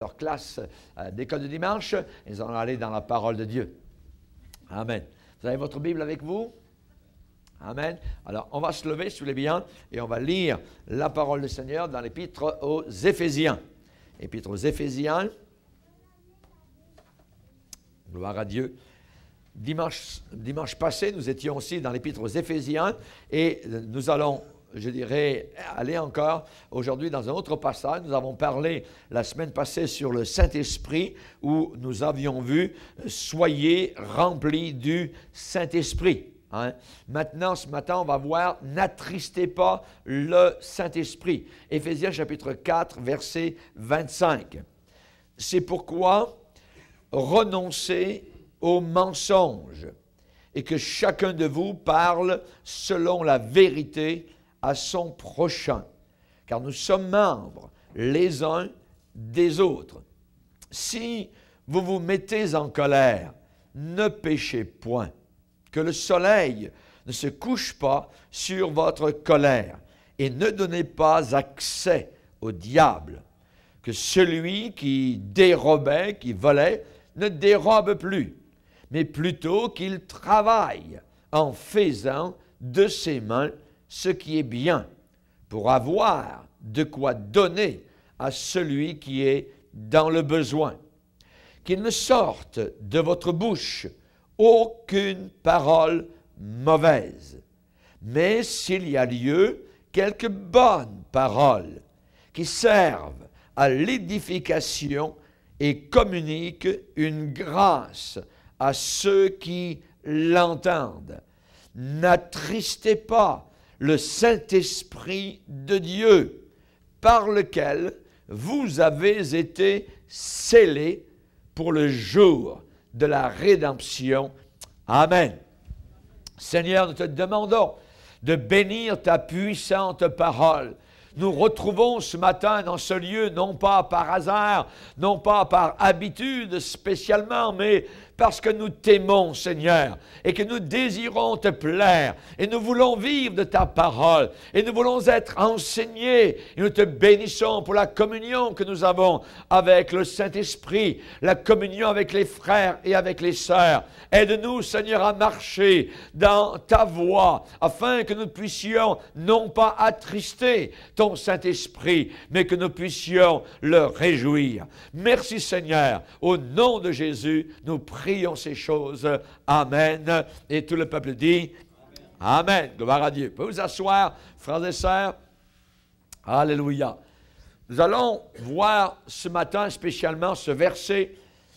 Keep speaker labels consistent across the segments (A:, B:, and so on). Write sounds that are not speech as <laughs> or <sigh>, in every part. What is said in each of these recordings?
A: leur classe euh, d'école de dimanche, ils allons aller dans la parole de Dieu. Amen. Vous avez votre Bible avec vous Amen. Alors, on va se lever, sous les biens, et on va lire la parole du Seigneur dans l'épître aux Éphésiens. Épître aux Éphésiens. Gloire à Dieu. Dimanche, dimanche passé, nous étions aussi dans l'épître aux Éphésiens, et nous allons je dirais, allez encore aujourd'hui dans un autre passage. Nous avons parlé la semaine passée sur le Saint-Esprit où nous avions vu euh, Soyez remplis du Saint-Esprit. Hein. Maintenant, ce matin, on va voir N'attristez pas le Saint-Esprit. Éphésiens chapitre 4, verset 25. C'est pourquoi renoncez aux mensonges et que chacun de vous parle selon la vérité à son prochain, car nous sommes membres les uns des autres. Si vous vous mettez en colère, ne péchez point, que le soleil ne se couche pas sur votre colère, et ne donnez pas accès au diable, que celui qui dérobait, qui volait, ne dérobe plus, mais plutôt qu'il travaille en faisant de ses mains ce qui est bien pour avoir de quoi donner à celui qui est dans le besoin. Qu'il ne sorte de votre bouche aucune parole mauvaise, mais s'il y a lieu, quelques bonnes paroles qui servent à l'édification et communiquent une grâce à ceux qui l'entendent. N'attristez pas le Saint-Esprit de Dieu, par lequel vous avez été scellés pour le jour de la rédemption. Amen. Seigneur, nous te demandons de bénir ta puissante parole. Nous retrouvons ce matin dans ce lieu, non pas par hasard, non pas par habitude spécialement, mais parce que nous t'aimons, Seigneur, et que nous désirons te plaire, et nous voulons vivre de ta parole, et nous voulons être enseignés, et nous te bénissons pour la communion que nous avons avec le Saint-Esprit, la communion avec les frères et avec les sœurs. Aide-nous, Seigneur, à marcher dans ta voie, afin que nous puissions non pas attrister ton Saint-Esprit, mais que nous puissions le réjouir. Merci, Seigneur, au nom de Jésus, nous prions prions ces choses. Amen. Et tout le peuple dit Amen. Gloire à Dieu. Vous vous asseoir, frères et sœurs. Alléluia. Nous allons voir ce matin spécialement ce verset.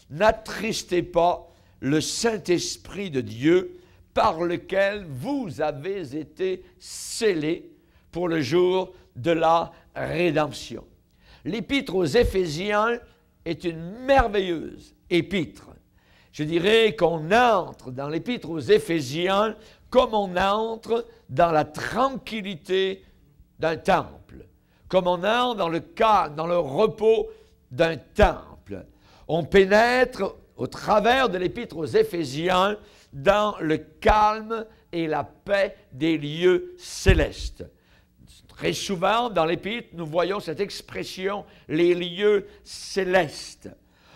A: N'attristez pas le Saint-Esprit de Dieu par lequel vous avez été scellés pour le jour de la rédemption. L'épître aux Éphésiens est une merveilleuse épître je dirais qu'on entre dans l'épître aux Éphésiens comme on entre dans la tranquillité d'un temple, comme on entre dans le calme, dans le repos d'un temple. On pénètre au travers de l'épître aux Éphésiens dans le calme et la paix des lieux célestes. Très souvent, dans l'épître, nous voyons cette expression, les lieux célestes.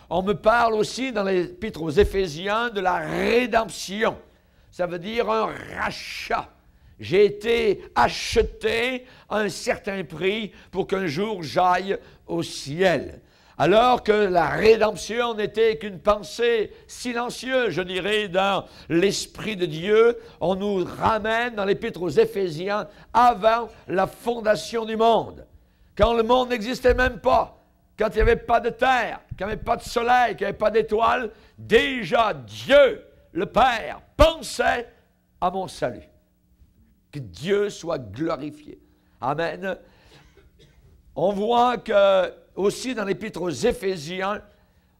A: On me parle aussi dans l'épître aux Éphésiens de la rédemption. Ça veut dire un rachat. J'ai été acheté à un certain prix pour qu'un jour j'aille au ciel. Alors que la rédemption n'était qu'une pensée silencieuse, je dirais, dans l'Esprit de Dieu, on nous ramène dans l'épître aux Éphésiens avant la fondation du monde, quand le monde n'existait même pas quand il n'y avait pas de terre, qu'il n'y avait pas de soleil, qu'il n'y avait pas d'étoiles, déjà Dieu, le Père, pensait à mon salut. Que Dieu soit glorifié. Amen. On voit que aussi dans l'épître aux Éphésiens,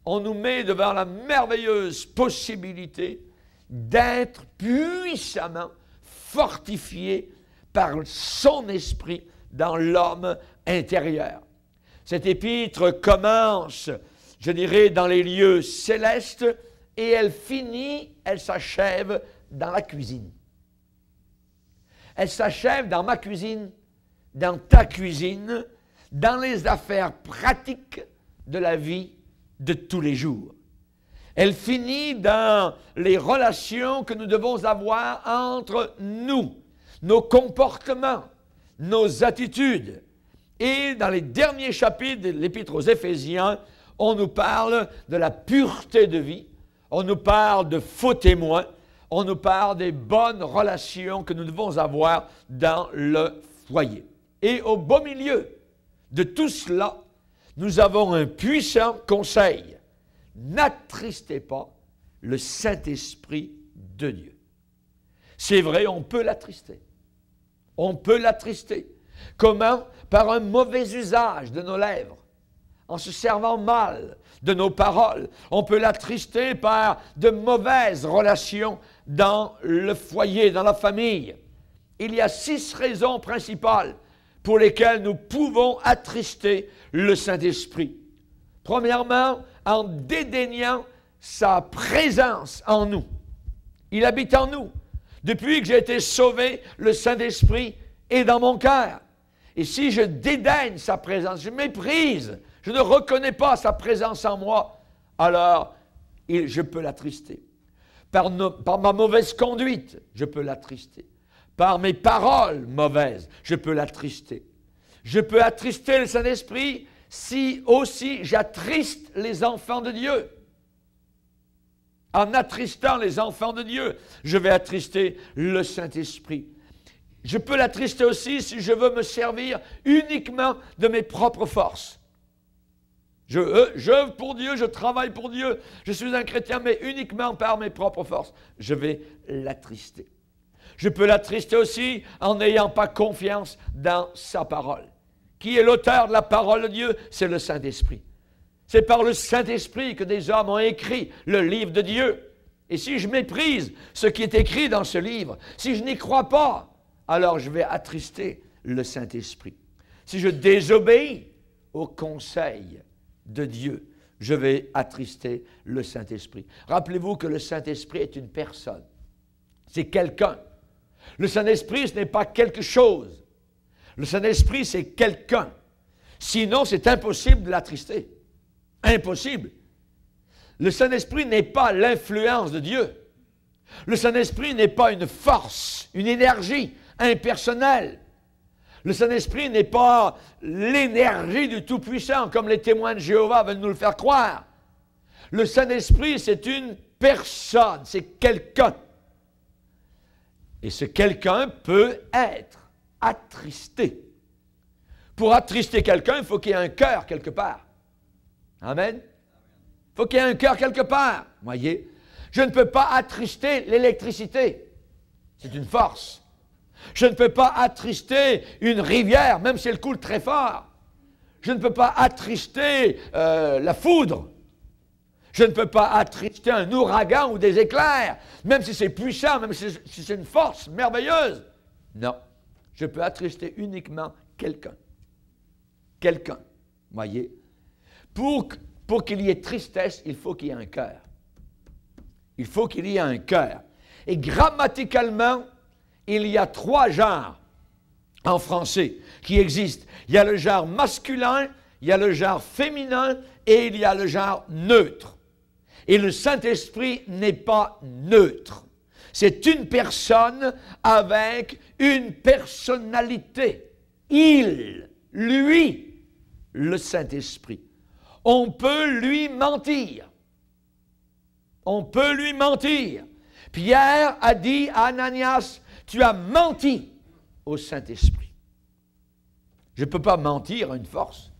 A: on nous met devant la merveilleuse possibilité d'être puissamment fortifié par son esprit dans l'homme intérieur. Cette épître commence, je dirais, dans les lieux célestes et elle finit, elle s'achève dans la cuisine. Elle s'achève dans ma cuisine, dans ta cuisine, dans les affaires pratiques de la vie de tous les jours. Elle finit dans les relations que nous devons avoir entre nous, nos comportements, nos attitudes, et dans les derniers chapitres de l'Épître aux Éphésiens, on nous parle de la pureté de vie, on nous parle de faux témoins, on nous parle des bonnes relations que nous devons avoir dans le foyer. Et au beau milieu de tout cela, nous avons un puissant conseil. N'attristez pas le Saint-Esprit de Dieu. C'est vrai, on peut l'attrister. On peut l'attrister. Comment Par un mauvais usage de nos lèvres, en se servant mal de nos paroles. On peut l'attrister par de mauvaises relations dans le foyer, dans la famille. Il y a six raisons principales pour lesquelles nous pouvons attrister le Saint-Esprit. Premièrement, en dédaignant sa présence en nous. Il habite en nous. Depuis que j'ai été sauvé, le Saint-Esprit est dans mon cœur. Et si je dédaigne sa présence, je méprise, je ne reconnais pas sa présence en moi, alors je peux l'attrister. Par, par ma mauvaise conduite, je peux l'attrister. Par mes paroles mauvaises, je peux l'attrister. Je peux attrister le Saint-Esprit si aussi j'attriste les enfants de Dieu. En attristant les enfants de Dieu, je vais attrister le Saint-Esprit. Je peux l'attrister aussi si je veux me servir uniquement de mes propres forces. Euh, je œuvre pour Dieu, je travaille pour Dieu, je suis un chrétien, mais uniquement par mes propres forces. Je vais l'attrister. Je peux l'attrister aussi en n'ayant pas confiance dans sa parole. Qui est l'auteur de la parole de Dieu C'est le Saint-Esprit. C'est par le Saint-Esprit que des hommes ont écrit le livre de Dieu. Et si je méprise ce qui est écrit dans ce livre, si je n'y crois pas, alors je vais attrister le Saint-Esprit. Si je désobéis au conseil de Dieu, je vais attrister le Saint-Esprit. Rappelez-vous que le Saint-Esprit est une personne, c'est quelqu'un. Le Saint-Esprit, ce n'est pas quelque chose. Le Saint-Esprit, c'est quelqu'un. Sinon, c'est impossible de l'attrister. Impossible. Le Saint-Esprit n'est pas l'influence de Dieu. Le Saint-Esprit n'est pas une force, une énergie impersonnel. Le Saint-Esprit n'est pas l'énergie du Tout-Puissant comme les témoins de Jéhovah veulent nous le faire croire. Le Saint-Esprit, c'est une personne, c'est quelqu'un. Et ce quelqu'un peut être attristé. Pour attrister quelqu'un, il faut qu'il y ait un cœur quelque part. Amen. Il faut qu'il y ait un cœur quelque part. Voyez, je ne peux pas attrister l'électricité. C'est une force. Je ne peux pas attrister une rivière, même si elle coule très fort. Je ne peux pas attrister euh, la foudre. Je ne peux pas attrister un ouragan ou des éclairs, même si c'est puissant, même si c'est une force merveilleuse. Non, je peux attrister uniquement quelqu'un. Quelqu'un, voyez. Pour, pour qu'il y ait tristesse, il faut qu'il y ait un cœur. Il faut qu'il y ait un cœur. Et grammaticalement, il y a trois genres en français qui existent. Il y a le genre masculin, il y a le genre féminin et il y a le genre neutre. Et le Saint-Esprit n'est pas neutre. C'est une personne avec une personnalité. Il, lui, le Saint-Esprit. On peut lui mentir. On peut lui mentir. Pierre a dit à Ananias, tu as menti au Saint-Esprit. Je ne peux pas mentir à une force.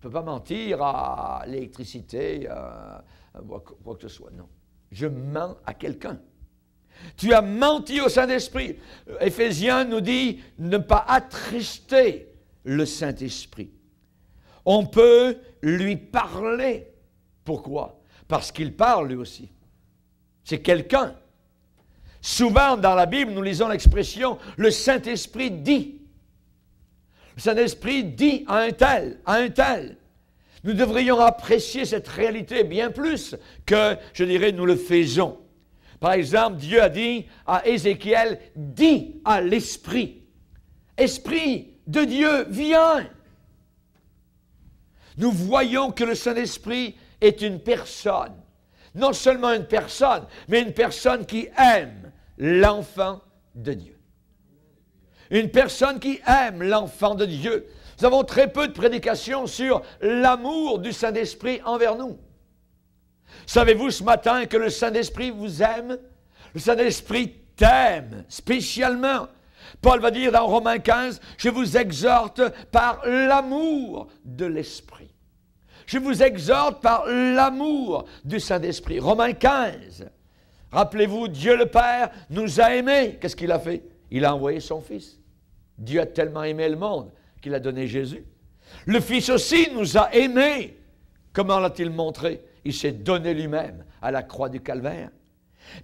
A: Je ne peux pas mentir à l'électricité, à, quoi que ce soit. Non. Je mens à quelqu'un. Tu as menti au Saint-Esprit. Éphésiens nous dit ne pas attrister le Saint-Esprit. On peut lui parler. Pourquoi Parce qu'il parle lui aussi. C'est quelqu'un. Souvent dans la Bible, nous lisons l'expression le Saint-Esprit dit. Le Saint-Esprit dit à un tel, à un tel. Nous devrions apprécier cette réalité bien plus que, je dirais, nous le faisons. Par exemple, Dieu a dit à Ézéchiel, dis à l'Esprit, Esprit de Dieu, viens. Nous voyons que le Saint-Esprit est une personne, non seulement une personne, mais une personne qui aime, l'enfant de Dieu. Une personne qui aime l'enfant de Dieu. Nous avons très peu de prédications sur l'amour du Saint-Esprit envers nous. Savez-vous ce matin que le Saint-Esprit vous aime Le Saint-Esprit t'aime spécialement. Paul va dire dans Romains 15, je vous exhorte par l'amour de l'Esprit. Je vous exhorte par l'amour du Saint-Esprit. Romains 15. Rappelez-vous, Dieu le Père nous a aimés. Qu'est-ce qu'il a fait Il a envoyé son Fils. Dieu a tellement aimé le monde qu'il a donné Jésus. Le Fils aussi nous a aimés. Comment l'a-t-il montré Il s'est donné lui-même à la croix du calvaire.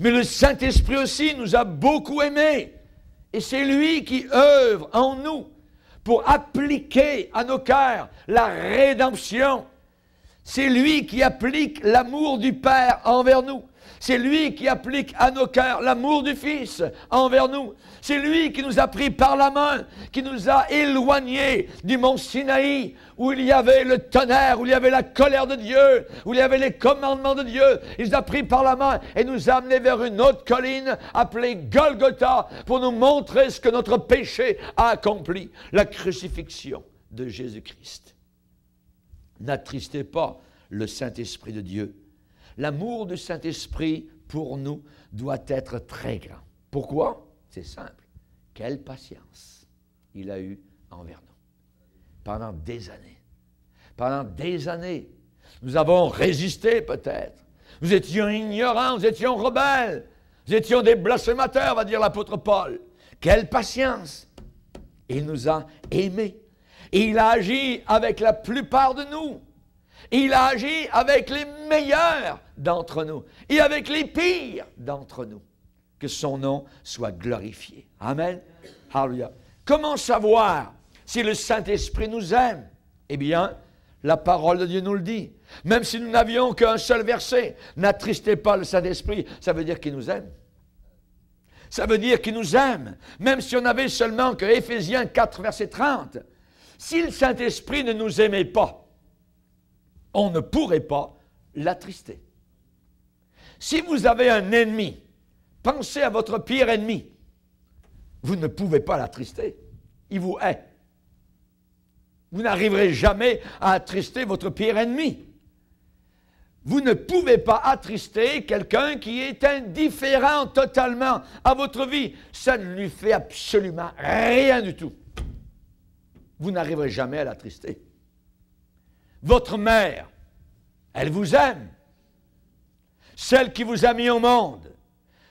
A: Mais le Saint-Esprit aussi nous a beaucoup aimés. Et c'est lui qui œuvre en nous pour appliquer à nos cœurs la rédemption. C'est lui qui applique l'amour du Père envers nous. C'est lui qui applique à nos cœurs l'amour du Fils envers nous. C'est lui qui nous a pris par la main, qui nous a éloignés du mont Sinaï, où il y avait le tonnerre, où il y avait la colère de Dieu, où il y avait les commandements de Dieu. Il nous a pris par la main et nous a amenés vers une autre colline appelée Golgotha pour nous montrer ce que notre péché a accompli, la crucifixion de Jésus-Christ. N'attristez pas le Saint-Esprit de Dieu L'amour du Saint-Esprit pour nous doit être très grand. Pourquoi C'est simple. Quelle patience il a eu envers nous pendant des années. Pendant des années, nous avons résisté peut-être. Nous étions ignorants, nous étions rebelles, nous étions des blasphémateurs, va dire l'apôtre Paul. Quelle patience Il nous a aimés. Il a agi avec la plupart de nous. Il a agi avec les meilleurs d'entre nous et avec les pires d'entre nous. Que son nom soit glorifié. Amen. Alléluia. Comment savoir si le Saint-Esprit nous aime Eh bien, la parole de Dieu nous le dit. Même si nous n'avions qu'un seul verset, n'attristez pas le Saint-Esprit, ça veut dire qu'il nous aime. Ça veut dire qu'il nous aime, même si on n'avait seulement que Éphésiens 4, verset 30. Si le Saint-Esprit ne nous aimait pas, on ne pourrait pas l'attrister. Si vous avez un ennemi, pensez à votre pire ennemi. Vous ne pouvez pas l'attrister. Il vous hait. Vous n'arriverez jamais à attrister votre pire ennemi. Vous ne pouvez pas attrister quelqu'un qui est indifférent totalement à votre vie. Ça ne lui fait absolument rien du tout. Vous n'arriverez jamais à l'attrister. Votre mère, elle vous aime. Celle qui vous a mis au monde,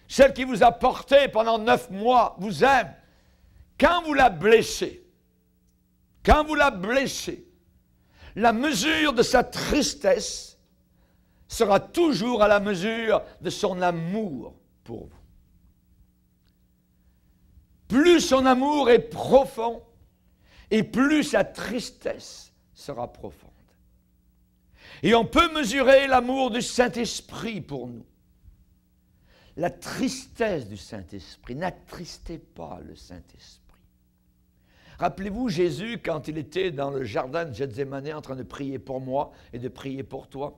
A: celle qui vous a porté pendant neuf mois, vous aime. Quand vous la blessez, quand vous la blessez, la mesure de sa tristesse sera toujours à la mesure de son amour pour vous. Plus son amour est profond, et plus sa tristesse sera profonde. Et on peut mesurer l'amour du Saint-Esprit pour nous. La tristesse du Saint-Esprit, n'attristez pas le Saint-Esprit. Rappelez-vous Jésus quand il était dans le jardin de Gethsemane en train de prier pour moi et de prier pour toi.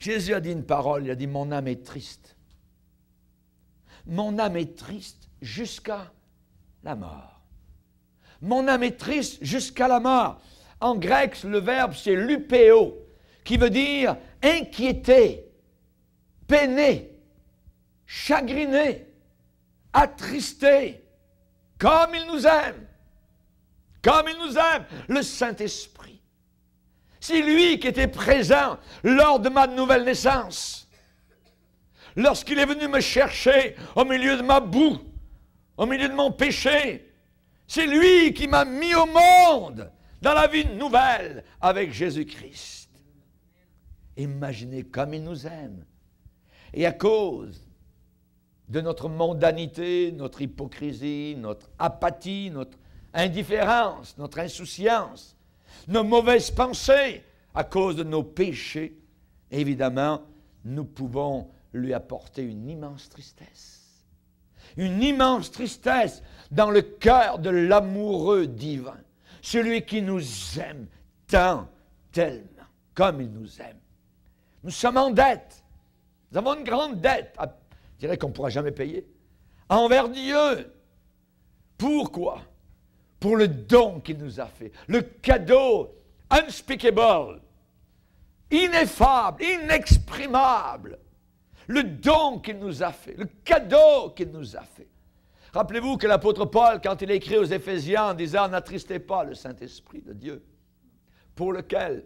A: Jésus a dit une parole, il a dit mon âme est triste. Mon âme est triste jusqu'à la mort. Mon âme est triste jusqu'à la mort. En grec, le verbe, c'est lupéo, qui veut dire inquiéter, peiner, chagriné, attristé, comme il nous aime, comme il nous aime, le Saint-Esprit. C'est lui qui était présent lors de ma nouvelle naissance, lorsqu'il est venu me chercher au milieu de ma boue, au milieu de mon péché, c'est lui qui m'a mis au monde dans la vie nouvelle avec Jésus-Christ. Imaginez comme il nous aime. Et à cause de notre mondanité, notre hypocrisie, notre apathie, notre indifférence, notre insouciance, nos mauvaises pensées, à cause de nos péchés, évidemment, nous pouvons lui apporter une immense tristesse. Une immense tristesse dans le cœur de l'amoureux divin celui qui nous aime tant, tellement, comme il nous aime. Nous sommes en dette. Nous avons une grande dette, ah, je dirais qu'on ne pourra jamais payer, envers Dieu. Pourquoi Pour le don qu'il nous a fait, le cadeau unspeakable, ineffable, inexprimable, le don qu'il nous a fait, le cadeau qu'il nous a fait. Rappelez-vous que l'apôtre Paul, quand il écrit aux Éphésiens en disant N'attristez pas le Saint-Esprit de Dieu, pour lequel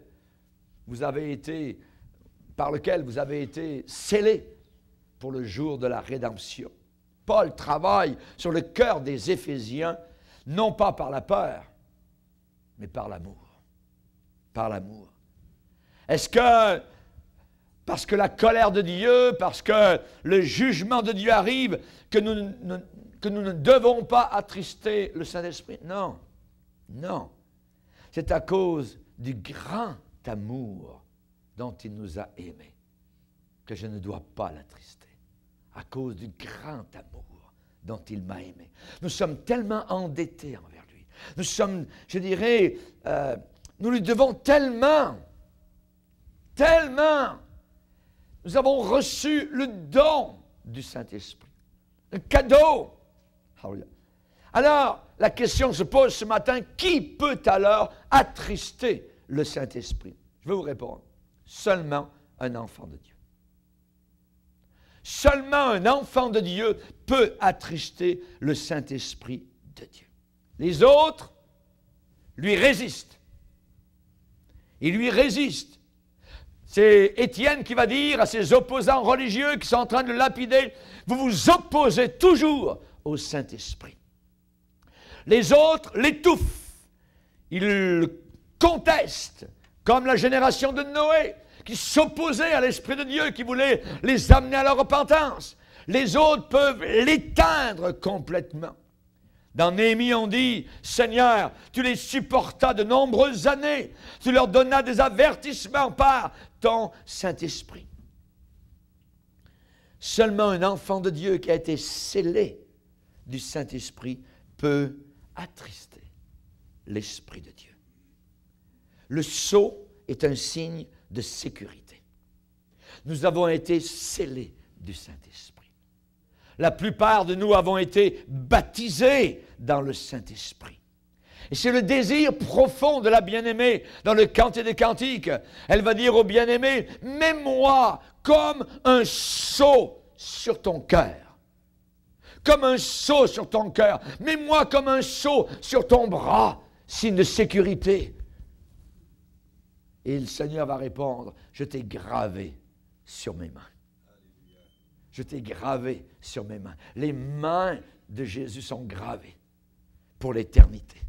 A: vous avez été, par lequel vous avez été scellés pour le jour de la rédemption. Paul travaille sur le cœur des Éphésiens, non pas par la peur, mais par l'amour. Par l'amour. Est-ce que parce que la colère de Dieu, parce que le jugement de Dieu arrive, que nous, nous, que nous ne devons pas attrister le Saint-Esprit. Non, non. C'est à cause du grand amour dont il nous a aimés que je ne dois pas l'attrister. À cause du grand amour dont il m'a aimé. Nous sommes tellement endettés envers lui. Nous sommes, je dirais, euh, nous lui devons tellement, tellement. Nous avons reçu le don du Saint-Esprit, le cadeau alors, la question se pose ce matin, qui peut alors attrister le Saint-Esprit Je vais vous répondre. Seulement un enfant de Dieu. Seulement un enfant de Dieu peut attrister le Saint-Esprit de Dieu. Les autres lui résistent. Ils lui résistent. C'est Étienne qui va dire à ses opposants religieux qui sont en train de lapider, vous vous opposez toujours au Saint-Esprit. Les autres l'étouffent, ils contestent, comme la génération de Noé, qui s'opposait à l'Esprit de Dieu, qui voulait les amener à la repentance. Les autres peuvent l'éteindre complètement. Dans Néhémie, on dit, Seigneur, tu les supportas de nombreuses années, tu leur donnas des avertissements par ton Saint-Esprit. Seulement un enfant de Dieu qui a été scellé du Saint-Esprit peut attrister l'Esprit de Dieu. Le sceau est un signe de sécurité. Nous avons été scellés du Saint-Esprit. La plupart de nous avons été baptisés dans le Saint-Esprit. Et c'est le désir profond de la bien-aimée dans le Canté des Cantiques. Elle va dire au bien-aimé, mets-moi comme un sceau sur ton cœur comme un sceau sur ton cœur. Mets-moi comme un sceau sur ton bras, signe de sécurité. Et le Seigneur va répondre, je t'ai gravé sur mes mains. Je t'ai gravé sur mes mains. Les mains de Jésus sont gravées pour l'éternité.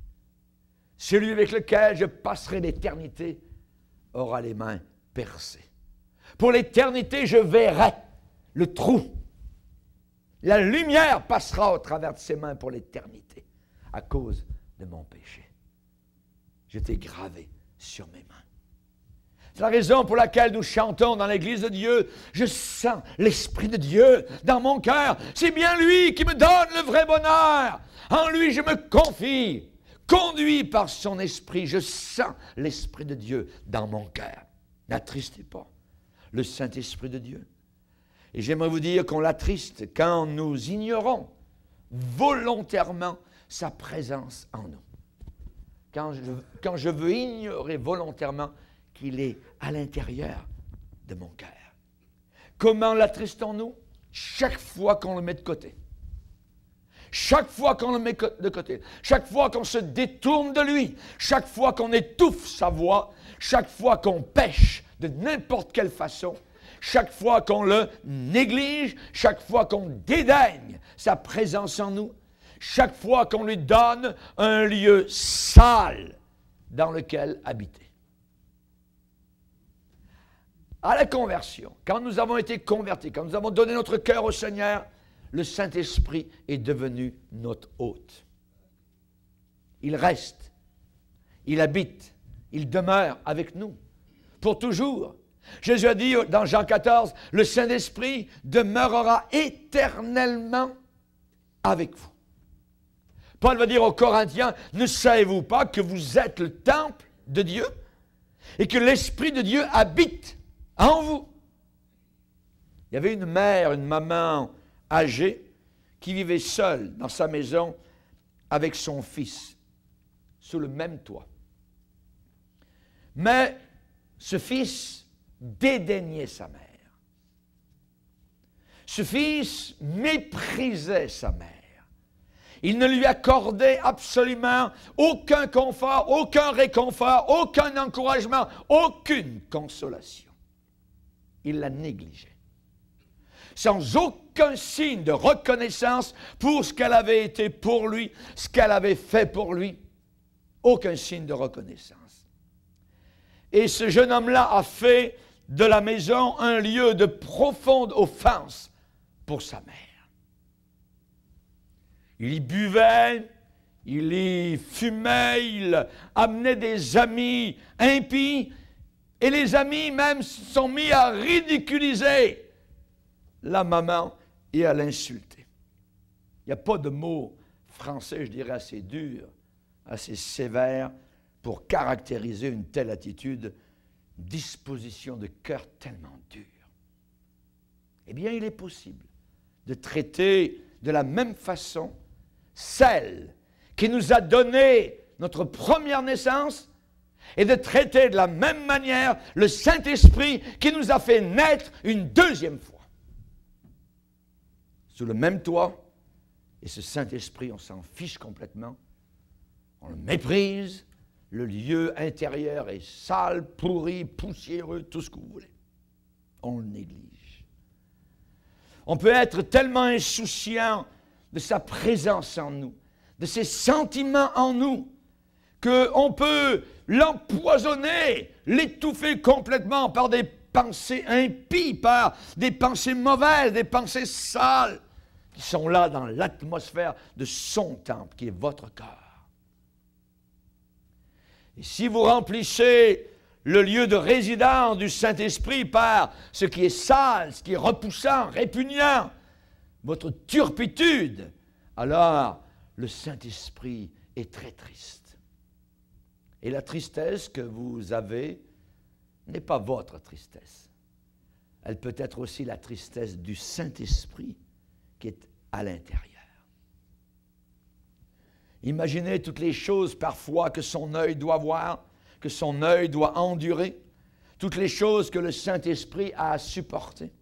A: Celui avec lequel je passerai l'éternité aura les mains percées. Pour l'éternité, je verrai le trou la lumière passera au travers de ses mains pour l'éternité à cause de mon péché. J'étais gravé sur mes mains. C'est la raison pour laquelle nous chantons dans l'Église de Dieu. Je sens l'Esprit de Dieu dans mon cœur. C'est bien lui qui me donne le vrai bonheur. En lui, je me confie. Conduit par son Esprit, je sens l'Esprit de Dieu dans mon cœur. N'attristez pas le Saint-Esprit de Dieu. Et j'aimerais vous dire qu'on l'attriste quand nous ignorons volontairement sa présence en nous. Quand je, veux ignorer volontairement qu'il est à l'intérieur de mon cœur. Comment l'attristons-nous Chaque fois qu'on le met de côté. Chaque fois qu'on le met de côté, chaque fois qu'on se détourne de lui, chaque fois qu'on étouffe sa voix, chaque fois qu'on pêche de n'importe quelle façon, chaque fois qu'on le néglige, chaque fois qu'on dédaigne sa présence en nous, chaque fois qu'on lui donne un lieu sale dans lequel habiter. À la conversion, quand nous avons été convertis, quand nous avons donné notre cœur au Seigneur, le Saint-Esprit est devenu notre hôte. Il reste, il habite, il demeure avec nous pour toujours. Jésus a dit dans Jean 14, le Saint-Esprit demeurera éternellement avec vous. Paul va dire aux Corinthiens, ne savez-vous pas que vous êtes le temple de Dieu et que l'Esprit de Dieu habite en vous Il y avait une mère, une maman âgée qui vivait seule dans sa maison avec son fils, sous le même toit. Mais ce fils dédaignait sa mère. Ce fils méprisait sa mère. Il ne lui accordait absolument aucun confort, aucun réconfort, aucun encouragement, aucune consolation. Il la négligeait. Sans aucun signe de reconnaissance pour ce qu'elle avait été pour lui, ce qu'elle avait fait pour lui. Aucun signe de reconnaissance. Et ce jeune homme-là a fait de la maison un lieu de profonde offense pour sa mère. Il y buvait, il y fumait, il amenait des amis impies, et les amis même sont mis à ridiculiser la maman et à l'insulter. Il n'y a pas de mot français, je dirais, assez dur, assez sévère pour caractériser une telle attitude disposition de cœur tellement dure, eh bien il est possible de traiter de la même façon celle qui nous a donné notre première naissance et de traiter de la même manière le Saint-Esprit qui nous a fait naître une deuxième fois. Sous le même toit, et ce Saint-Esprit, on s'en fiche complètement, on le méprise, le lieu intérieur est sale, pourri, poussiéreux, tout ce que vous voulez. On le néglige. On peut être tellement insouciant de sa présence en nous, de ses sentiments en nous, qu'on peut l'empoisonner, l'étouffer complètement par des pensées impies, par des pensées mauvaises, des pensées sales, qui sont là dans l'atmosphère de son temple, qui est votre corps. Et si vous remplissez le lieu de résidence du Saint-Esprit par ce qui est sale, ce qui est repoussant, répugnant, votre turpitude, alors le Saint-Esprit est très triste. Et la tristesse que vous avez n'est pas votre tristesse. Elle peut être aussi la tristesse du Saint-Esprit qui est à l'intérieur. Imaginez toutes les choses parfois que son œil doit voir, que son œil doit endurer, toutes les choses que le Saint-Esprit a à supporter.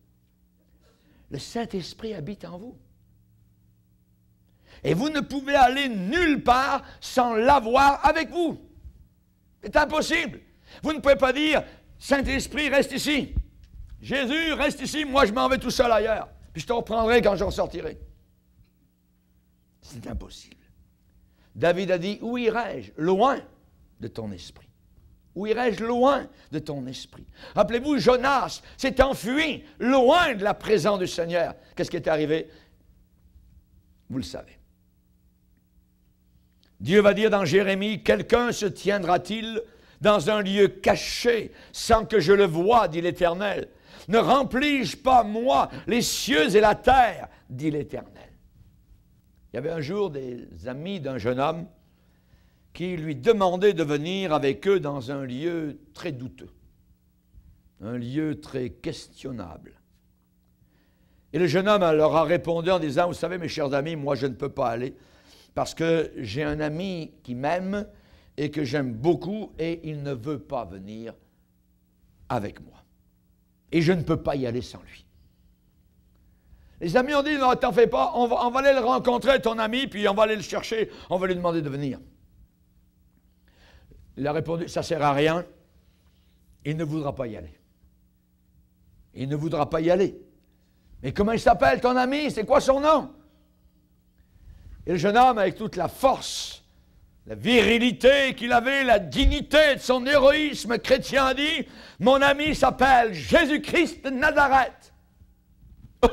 A: Le Saint-Esprit habite en vous. Et vous ne pouvez aller nulle part sans l'avoir avec vous. C'est impossible. Vous ne pouvez pas dire, Saint-Esprit, reste ici. Jésus, reste ici, moi je m'en vais tout seul ailleurs. Puis je te reprendrai quand je sortirai. C'est impossible. David a dit, où irai-je Loin de ton esprit. Où irai-je loin de ton esprit Rappelez-vous, Jonas s'est enfui loin de la présence du Seigneur. Qu'est-ce qui est arrivé Vous le savez. Dieu va dire dans Jérémie, quelqu'un se tiendra-t-il dans un lieu caché sans que je le voie, dit l'Éternel Ne remplis-je pas, moi, les cieux et la terre, dit l'Éternel. Il y avait un jour des amis d'un jeune homme qui lui demandaient de venir avec eux dans un lieu très douteux, un lieu très questionnable. Et le jeune homme leur a répondu en disant, vous savez mes chers amis, moi je ne peux pas aller parce que j'ai un ami qui m'aime et que j'aime beaucoup et il ne veut pas venir avec moi. Et je ne peux pas y aller sans lui. Les amis ont dit, non, t'en fais pas, on va, aller le rencontrer, ton ami, puis on va aller le chercher, on va lui demander de venir. Il a répondu, ça sert à rien, il ne voudra pas y aller. Il ne voudra pas y aller. Mais comment il s'appelle, ton ami C'est quoi son nom Et le jeune homme, avec toute la force, la virilité qu'il avait, la dignité de son héroïsme chrétien, a dit, mon ami s'appelle Jésus-Christ de Nazareth. <laughs>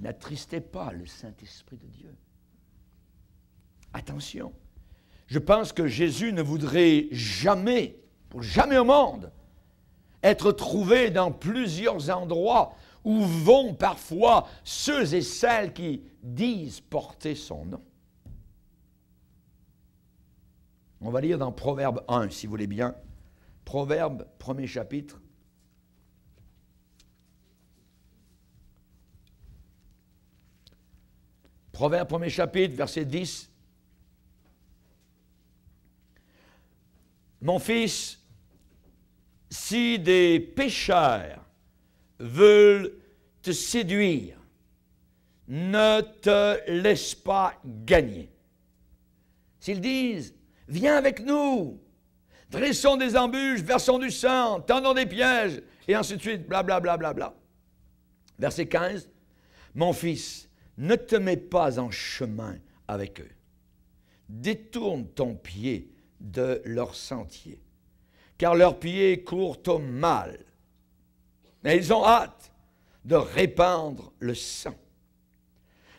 A: N'attristez pas le Saint-Esprit de Dieu. Attention, je pense que Jésus ne voudrait jamais, pour jamais au monde, être trouvé dans plusieurs endroits où vont parfois ceux et celles qui disent porter son nom. On va lire dans Proverbe 1, si vous voulez bien. Proverbe, premier chapitre. Proverbe, premier chapitre, verset 10. Mon fils, si des pécheurs veulent te séduire, ne te laisse pas gagner. S'ils disent, viens avec nous, dressons des embûches, versons du sang, tendons des pièges, et ainsi de suite, blablabla. Bla, bla, bla, Verset 15, Mon fils, ne te mets pas en chemin avec eux. Détourne ton pied de leur sentier, car leurs pieds courent au mal, et ils ont hâte de répandre le sang.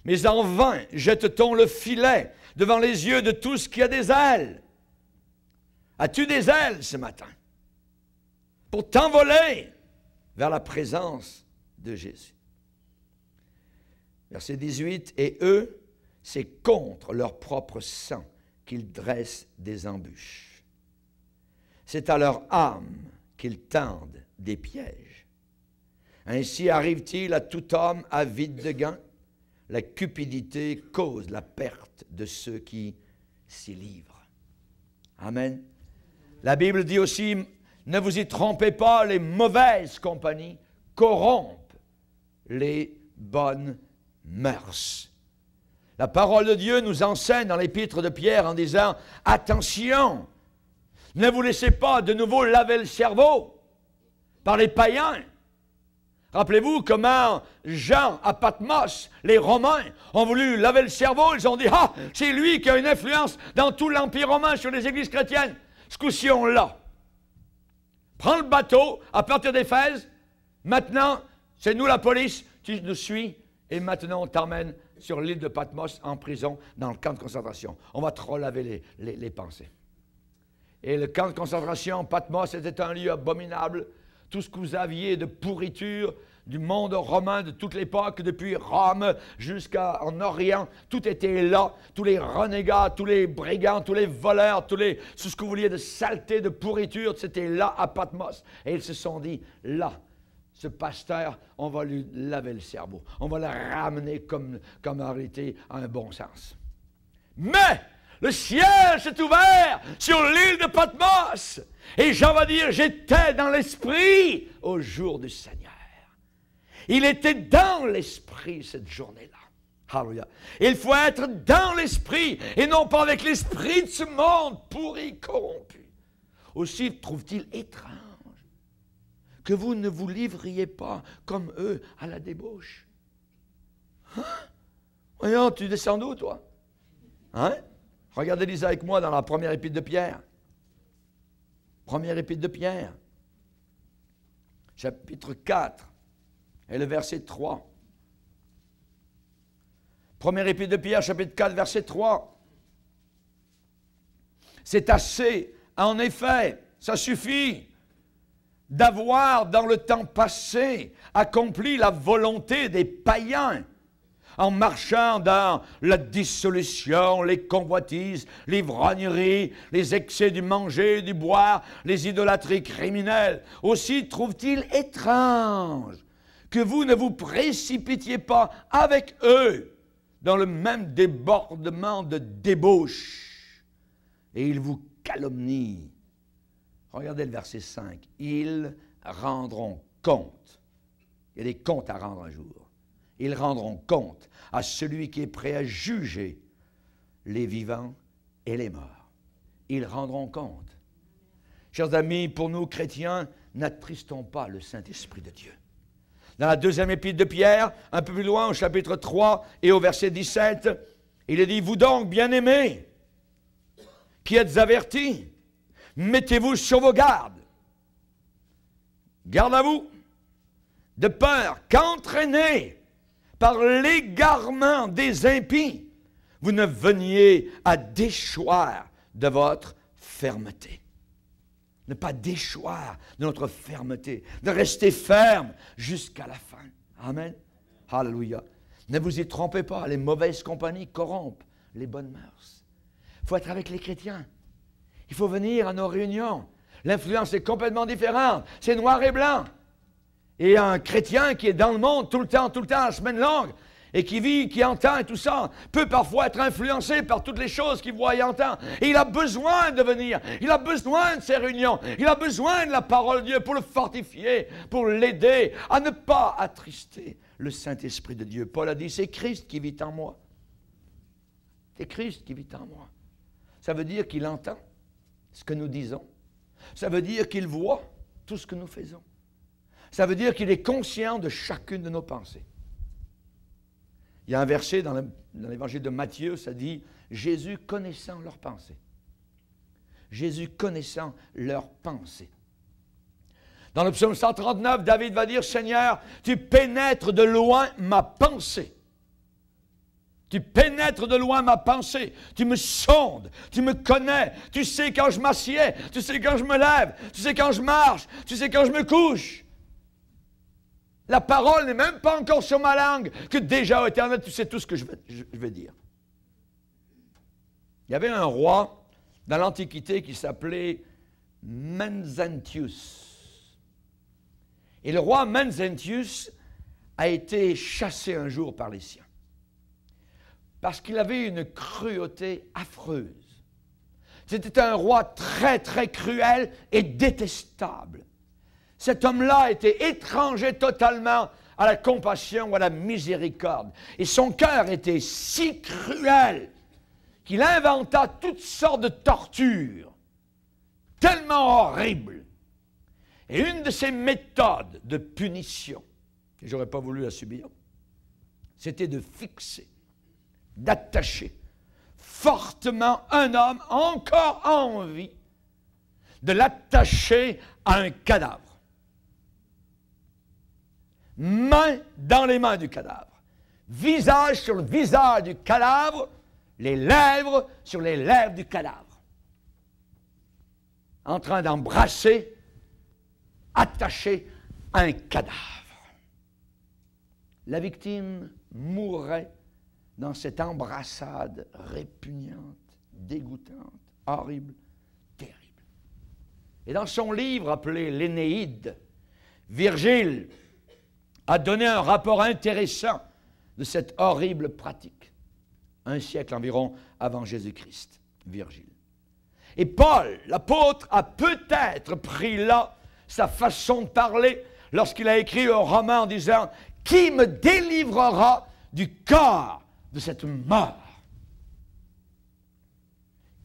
A: Mais en vain jette-t-on le filet devant les yeux de tout ce qui a des ailes. As-tu des ailes ce matin pour t'envoler vers la présence de Jésus Verset 18, et eux, c'est contre leur propre sang qu'ils dressent des embûches. C'est à leur âme qu'ils tendent des pièges. Ainsi arrive-t-il à tout homme avide de gain. La cupidité cause la perte de ceux qui s'y livrent. Amen. La Bible dit aussi, ne vous y trompez pas, les mauvaises compagnies corrompent les bonnes mœurs. La parole de Dieu nous enseigne dans l'épître de Pierre en disant, attention, ne vous laissez pas de nouveau laver le cerveau par les païens. Rappelez-vous comment Jean à Patmos, les Romains, ont voulu laver le cerveau. Ils ont dit, ah, c'est lui qui a une influence dans tout l'Empire romain sur les églises chrétiennes. Ce coup-ci, on l'a. Prends le bateau à partir des d'Éphèse. Maintenant, c'est nous la police. Tu nous suis. Et maintenant, on t'emmène sur l'île de Patmos en prison dans le camp de concentration. On va trop laver les, les pensées. Et le camp de concentration, Patmos, était un lieu abominable. Tout ce que vous aviez de pourriture, du monde romain de toute l'époque, depuis Rome jusqu'en Orient. Tout était là. Tous les renégats, tous les brigands, tous les voleurs, tous les, tout ce que vous vouliez de saleté, de pourriture, c'était là à Patmos. Et ils se sont dit, là, ce pasteur, on va lui laver le cerveau. On va le ramener comme, comme en à un bon sens. Mais le ciel s'est ouvert sur l'île de Patmos. Et Jean va dire, j'étais dans l'esprit au jour du seigneur il était dans l'esprit cette journée-là. Hallelujah. Il faut être dans l'esprit et non pas avec l'esprit de ce monde pourri, corrompu. Aussi trouve-t-il étrange que vous ne vous livriez pas comme eux à la débauche. Hein? Voyons, tu descends d'où, toi? Hein? Regardez les avec moi dans la première épître de Pierre. Première épître de Pierre, chapitre 4 et le verset 3. Premier épître de Pierre, chapitre 4, verset 3. C'est assez, en effet, ça suffit d'avoir dans le temps passé accompli la volonté des païens en marchant dans la dissolution, les convoitises, l'ivrognerie, les excès du manger, du boire, les idolâtries criminelles. Aussi trouve-t-il étrange que vous ne vous précipitiez pas avec eux dans le même débordement de débauche. Et ils vous calomnient. Regardez le verset 5. Ils rendront compte. Il y a des comptes à rendre un jour. Ils rendront compte à celui qui est prêt à juger les vivants et les morts. Ils rendront compte. Chers amis, pour nous chrétiens, n'attristons pas le Saint-Esprit de Dieu. Dans la deuxième épître de Pierre, un peu plus loin, au chapitre 3 et au verset 17, il est dit, vous donc, bien-aimés, qui êtes avertis, mettez-vous sur vos gardes. Garde à vous, de peur qu'entraînés par l'égarement des impies, vous ne veniez à déchoir de votre fermeté ne pas déchoir de notre fermeté, de rester ferme jusqu'à la fin. Amen. Alléluia. Ne vous y trompez pas, les mauvaises compagnies corrompent les bonnes mœurs. Il faut être avec les chrétiens. Il faut venir à nos réunions. L'influence est complètement différente. C'est noir et blanc. Et un chrétien qui est dans le monde tout le temps, tout le temps, la semaine longue, et qui vit, qui entend et tout ça, peut parfois être influencé par toutes les choses qu'il voit et entend. Et il a besoin de venir, il a besoin de ces réunions, il a besoin de la parole de Dieu pour le fortifier, pour l'aider à ne pas attrister le Saint-Esprit de Dieu. Paul a dit, c'est Christ qui vit en moi. C'est Christ qui vit en moi. Ça veut dire qu'il entend ce que nous disons. Ça veut dire qu'il voit tout ce que nous faisons. Ça veut dire qu'il est conscient de chacune de nos pensées. Il y a un verset dans l'évangile de Matthieu, ça dit Jésus connaissant leurs pensées. Jésus connaissant leurs pensées. Dans le psaume 139, David va dire Seigneur, tu pénètres de loin ma pensée. Tu pénètres de loin ma pensée. Tu me sondes. Tu me connais. Tu sais quand je m'assieds. Tu sais quand je me lève. Tu sais quand je marche. Tu sais quand je me couche. La parole n'est même pas encore sur ma langue, que déjà, oh, éternel, tu sais tout ce que je veux, dire. Il y avait un roi dans l'Antiquité qui s'appelait Menzentius. Et le roi Menzentius a été chassé un jour par les siens, parce qu'il avait une cruauté affreuse. C'était un roi très, très cruel et détestable. Cet homme-là était étranger totalement à la compassion ou à la miséricorde. Et son cœur était si cruel qu'il inventa toutes sortes de tortures, tellement horribles. Et une de ses méthodes de punition, que j'aurais pas voulu la subir, c'était de fixer, d'attacher fortement un homme encore en vie, de l'attacher à un cadavre. Main dans les mains du cadavre, visage sur le visage du cadavre, les lèvres sur les lèvres du cadavre, en train d'embrasser, attaché un cadavre. La victime mourait dans cette embrassade répugnante, dégoûtante, horrible, terrible. Et dans son livre appelé L'Énéide, Virgile a donné un rapport intéressant de cette horrible pratique, un siècle environ avant Jésus-Christ, Virgile. Et Paul, l'apôtre, a peut-être pris là sa façon de parler lorsqu'il a écrit au Romain en disant Qui me délivrera du corps de cette mort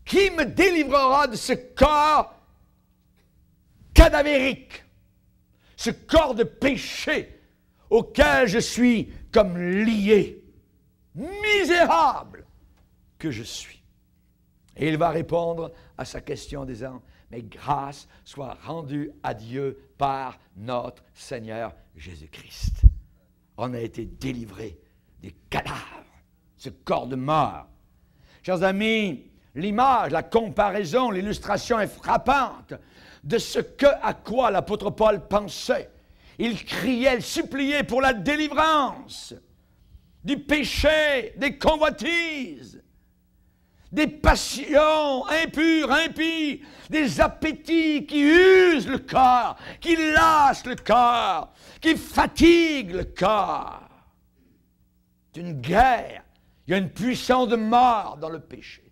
A: Qui me délivrera de ce corps cadavérique, ce corps de péché auquel je suis comme lié, misérable que je suis. Et il va répondre à sa question en disant, mais grâce soit rendue à Dieu par notre Seigneur Jésus-Christ. On a été délivré des cadavres, ce corps de mort. Chers amis, l'image, la comparaison, l'illustration est frappante de ce que à quoi l'apôtre Paul pensait. Il criait, il suppliait pour la délivrance du péché, des convoitises, des passions impures, impies, des appétits qui usent le corps, qui lassent le corps, qui fatiguent le corps. C'est une guerre. Il y a une puissance de mort dans le péché.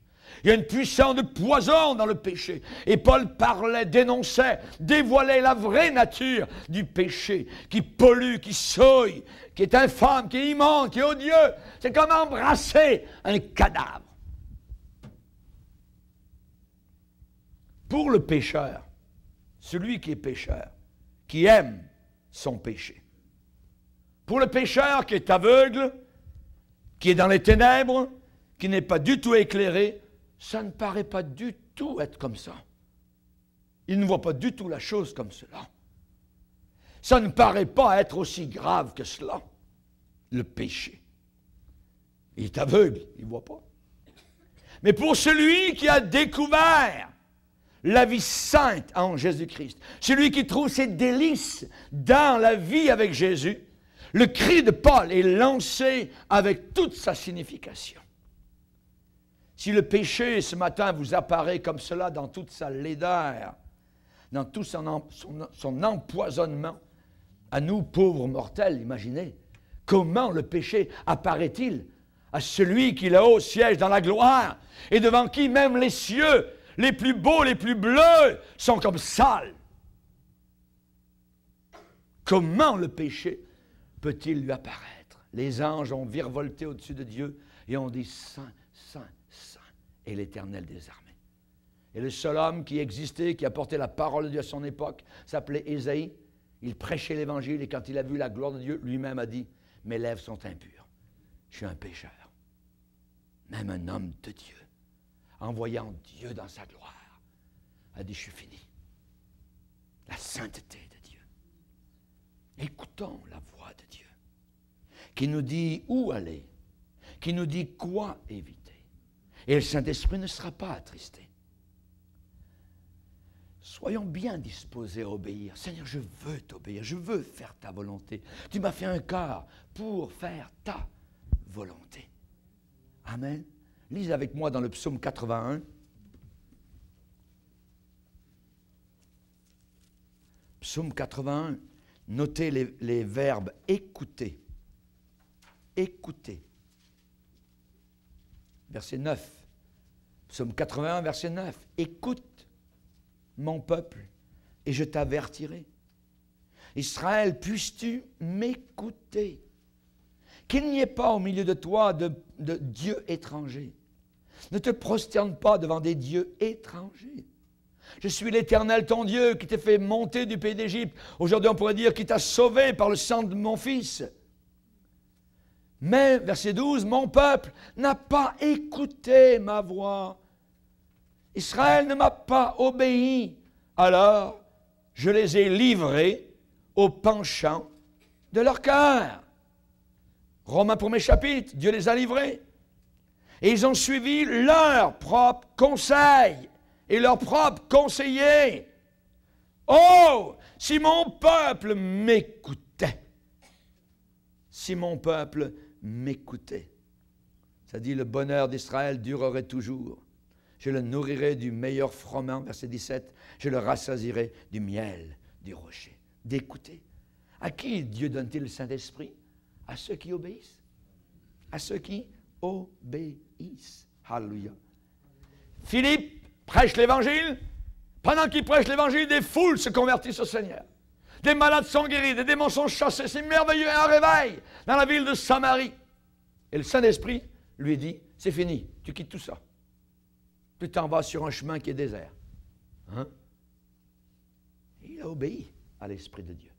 A: Il y a une puissance de poison dans le péché. Et Paul parlait, dénonçait, dévoilait la vraie nature du péché qui pollue, qui souille, qui est infâme, qui est immense, qui est odieux. C'est comme embrasser un cadavre. Pour le pécheur, celui qui est pécheur, qui aime son péché. Pour le pécheur qui est aveugle, qui est dans les ténèbres, qui n'est pas du tout éclairé, ça ne paraît pas du tout être comme ça. Il ne voit pas du tout la chose comme cela. Ça ne paraît pas être aussi grave que cela, le péché. Il est aveugle, il ne voit pas. Mais pour celui qui a découvert la vie sainte en Jésus-Christ, celui qui trouve ses délices dans la vie avec Jésus, le cri de Paul est lancé avec toute sa signification. Si le péché ce matin vous apparaît comme cela dans toute sa laideur, dans tout son, empoisonnement, à nous pauvres mortels, imaginez, comment le péché apparaît-il à celui qui là-haut siège dans la gloire et devant qui même les cieux, les plus beaux, les plus bleus, sont comme sales. Comment le péché peut-il lui apparaître Les anges ont virevolté au-dessus de Dieu et ont dit Saint, Saint, et l'Éternel des armées. Et le seul homme qui existait, qui apportait la parole de Dieu à son époque, s'appelait Ésaïe. Il prêchait l'Évangile et quand il a vu la gloire de Dieu, lui-même a dit, mes lèvres sont impures. Je suis un pécheur. Même un homme de Dieu, en voyant Dieu dans sa gloire, a dit, je suis fini. La sainteté de Dieu. Écoutons la voix de Dieu, qui nous dit où aller, qui nous dit quoi éviter et le Saint-Esprit ne sera pas attristé. Soyons bien disposés à obéir. Seigneur, je veux t'obéir, je veux faire ta volonté. Tu m'as fait un quart pour faire ta volonté. Amen. Lise avec moi dans le psaume 81. Psaume 81, notez les, les verbes écouter, Écoutez verset 9. Psaume 81, verset 9. Écoute, mon peuple, et je t'avertirai. Israël, puisses-tu m'écouter Qu'il n'y ait pas au milieu de toi de, dieux Dieu étranger. Ne te prosterne pas devant des dieux étrangers. Je suis l'Éternel ton Dieu qui t'ai fait monter du pays d'Égypte. Aujourd'hui, on pourrait dire qui t'a sauvé par le sang de mon fils. Mais, verset 12, mon peuple n'a pas écouté ma voix. Israël ne m'a pas obéi. Alors, je les ai livrés au penchant de leur cœur. Romains premier chapitre, Dieu les a livrés. Et ils ont suivi leur propre conseil et leur propres conseillers. Oh, si mon peuple m'écoutait, si mon peuple m'écouter. Ça dit, le bonheur d'Israël durerait toujours. Je le nourrirai du meilleur froment, verset 17. Je le rassasirai du miel du rocher. D'écouter. À qui Dieu donne-t-il le Saint-Esprit À ceux qui obéissent. À ceux qui obéissent. Hallelujah. Philippe prêche l'Évangile. Pendant qu'il prêche l'Évangile, des foules se convertissent au Seigneur. Des malades sont guéris, des démons sont chassés. C'est merveilleux, un réveil dans la ville de Samarie. Et le Saint-Esprit lui dit, c'est fini, tu quittes tout ça. Tu t'en vas sur un chemin qui est désert. Hein. Il a obéi à l'Esprit de Dieu.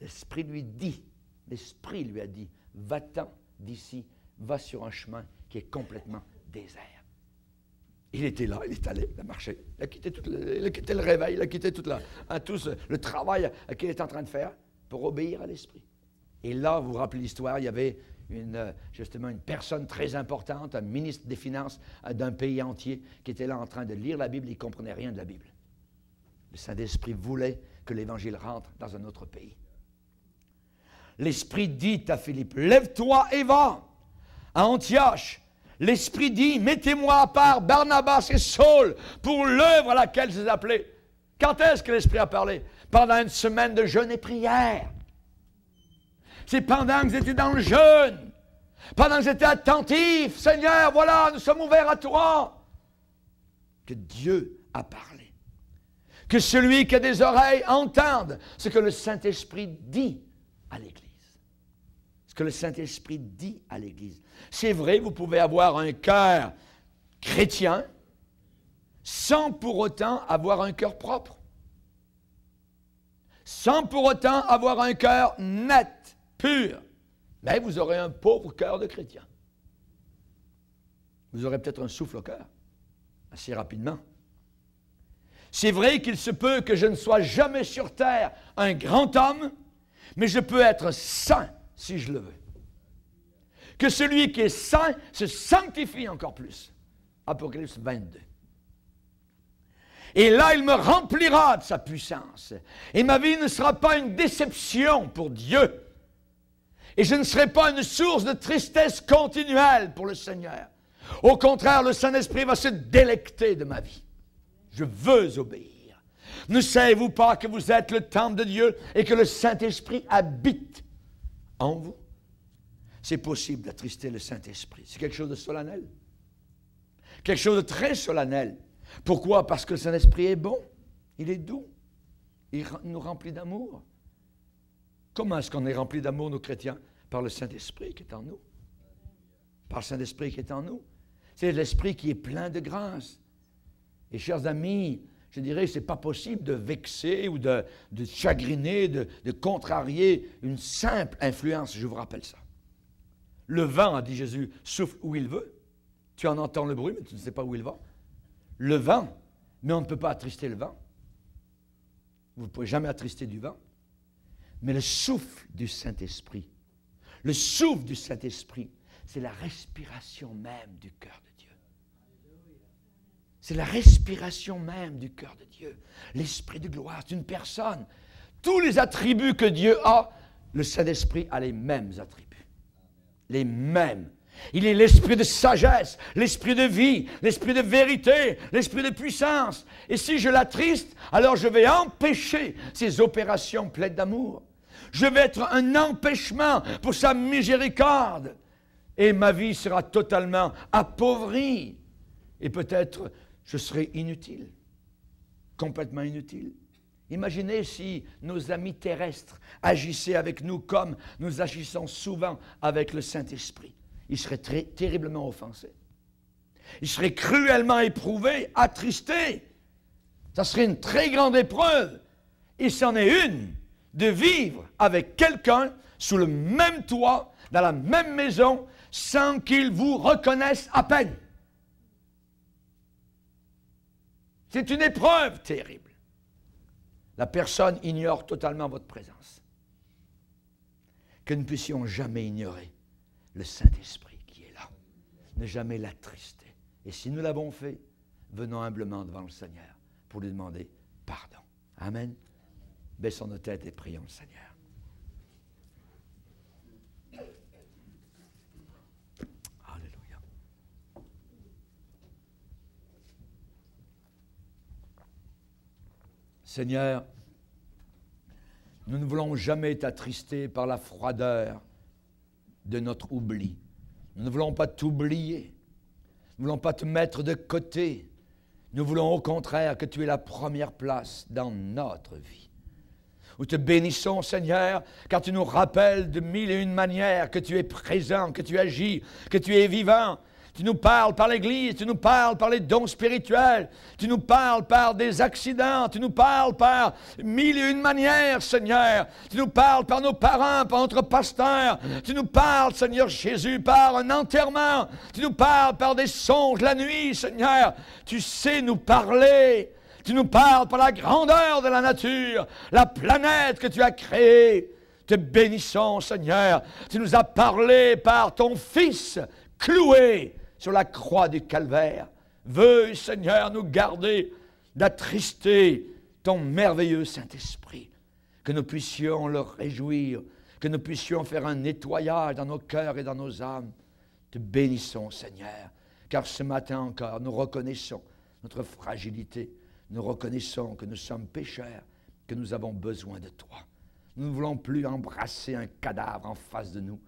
A: L'Esprit lui dit, l'Esprit lui a dit, va-t'en d'ici, va sur un chemin qui est complètement désert. Il était là, il est allé, il a marché, il a quitté, le réveil, il a quitté hein, tout le travail qu'il était en train de faire pour obéir à l'Esprit. Et là, vous vous rappelez l'histoire, il y avait justement une personne très importante, un ministre des Finances euh, d'un pays entier, qui était là en train de lire la Bible, il ne comprenait rien de la Bible. Le Saint-Esprit voulait que l'Évangile rentre dans un autre pays. L'Esprit dit à Philippe, lève-toi et va à Antioche L'Esprit dit, mettez-moi à part Barnabas et Saul pour l'œuvre à laquelle je les appelé. Quand est-ce que l'Esprit a parlé Pendant une semaine de jeûne et prière. C'est pendant que vous dans le jeûne, pendant que j'étais attentif, Seigneur, voilà, nous sommes ouverts à toi. Que Dieu a parlé. Que celui qui a des oreilles entende ce que le Saint-Esprit dit à l'Église que le Saint-Esprit dit à l'Église. C'est vrai, vous pouvez avoir un cœur chrétien sans pour autant avoir un cœur propre, sans pour autant avoir un cœur net, pur. Mais vous aurez un pauvre cœur de chrétien. Vous aurez peut-être un souffle au cœur, assez rapidement. C'est vrai qu'il se peut que je ne sois jamais sur terre un grand homme, mais je peux être saint si je le veux. Que celui qui est saint se sanctifie encore plus. Apocalypse 22. Et là, il me remplira de sa puissance. Et ma vie ne sera pas une déception pour Dieu. Et je ne serai pas une source de tristesse continuelle pour le Seigneur. Au contraire, le Saint-Esprit va se délecter de ma vie. Je veux obéir. Ne savez-vous pas que vous êtes le temple de Dieu et que le Saint-Esprit habite en vous, c'est possible d'attrister le Saint-Esprit. C'est quelque chose de solennel. Quelque chose de très solennel. Pourquoi Parce que le Saint-Esprit est bon, il est doux, il nous remplit d'amour. Comment est-ce qu'on est rempli d'amour, nos chrétiens Par le Saint-Esprit qui est en nous. Par le Saint-Esprit qui est en nous. C'est l'Esprit qui est plein de grâce. Et chers amis, je dirais, c'est pas possible de vexer ou de, chagriner, de, contrarier une simple influence. Je vous rappelle ça. Le vent, dit Jésus, souffle où il veut. Tu en entends le bruit, mais tu ne sais pas où il va. Le vent, mais on ne peut pas attrister le vent. Vous ne pouvez jamais attrister du vent. Mais le souffle du Saint-Esprit, le souffle du Saint-Esprit, c'est la respiration même du cœur c'est la respiration même du cœur de Dieu. L'esprit de gloire, d'une personne. Tous les attributs que Dieu a, le Saint-Esprit a les mêmes attributs. Les mêmes. Il est l'esprit de sagesse, l'esprit de vie, l'esprit de vérité, l'esprit de puissance. Et si je l'attriste, alors je vais empêcher ses opérations pleines d'amour. Je vais être un empêchement pour sa miséricorde. Et ma vie sera totalement appauvrie. Et peut-être je serais inutile, complètement inutile. Imaginez si nos amis terrestres agissaient avec nous comme nous agissons souvent avec le Saint-Esprit. Ils seraient terriblement offensés. Ils seraient cruellement éprouvés, attristés. Ça serait une très grande épreuve. Il s'en est une de vivre avec quelqu'un sous le même toit, dans la même maison, sans qu'il vous reconnaisse à peine. C'est une épreuve terrible. La personne ignore totalement votre présence. Que nous ne puissions jamais ignorer le Saint-Esprit qui est là. Ne jamais l'attrister. Et si nous l'avons fait, venons humblement devant le Seigneur pour lui demander pardon. Amen. Baissons nos têtes et prions le Seigneur. Seigneur, nous ne voulons jamais t'attrister par la froideur de notre oubli. Nous ne voulons pas t'oublier. Nous ne voulons pas te mettre de côté. Nous voulons au contraire que tu aies la première place dans notre vie. Nous te bénissons, Seigneur, car tu nous rappelles de mille et une manières que tu es présent, que tu agis, que tu es vivant, tu nous parles par l'Église, tu nous parles par les dons spirituels, tu nous parles par des accidents, tu nous parles par mille et une manières, Seigneur. Tu nous parles par nos parents, par notre pasteur. Tu nous parles, Seigneur Jésus, par un enterrement. Tu nous parles par des songes la nuit, Seigneur. Tu sais nous parler. Tu nous parles par la grandeur de la nature, la planète que tu as créée. Te bénissons, Seigneur. Tu nous as parlé par ton Fils cloué sur la croix du calvaire. Veuille, Seigneur, nous garder d'attrister ton merveilleux Saint-Esprit, que nous puissions le réjouir, que nous puissions faire un nettoyage dans nos cœurs et dans nos âmes. Te bénissons, Seigneur, car ce matin encore, nous reconnaissons notre fragilité, nous reconnaissons que nous sommes pécheurs, que nous avons besoin de toi. Nous ne voulons plus embrasser un cadavre en face de nous,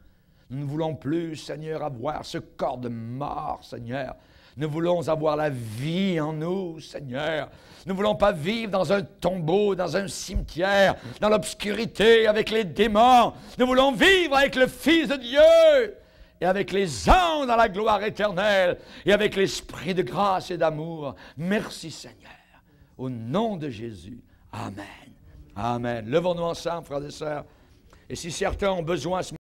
A: nous ne voulons plus, Seigneur, avoir ce corps de mort, Seigneur. Nous voulons avoir la vie en nous, Seigneur. Nous ne voulons pas vivre dans un tombeau, dans un cimetière, dans l'obscurité, avec les démons. Nous voulons vivre avec le Fils de Dieu et avec les anges dans la gloire éternelle et avec l'Esprit de grâce et d'amour. Merci, Seigneur. Au nom de Jésus. Amen. Amen. Levons-nous ensemble, frères et sœurs. Et si certains ont besoin ce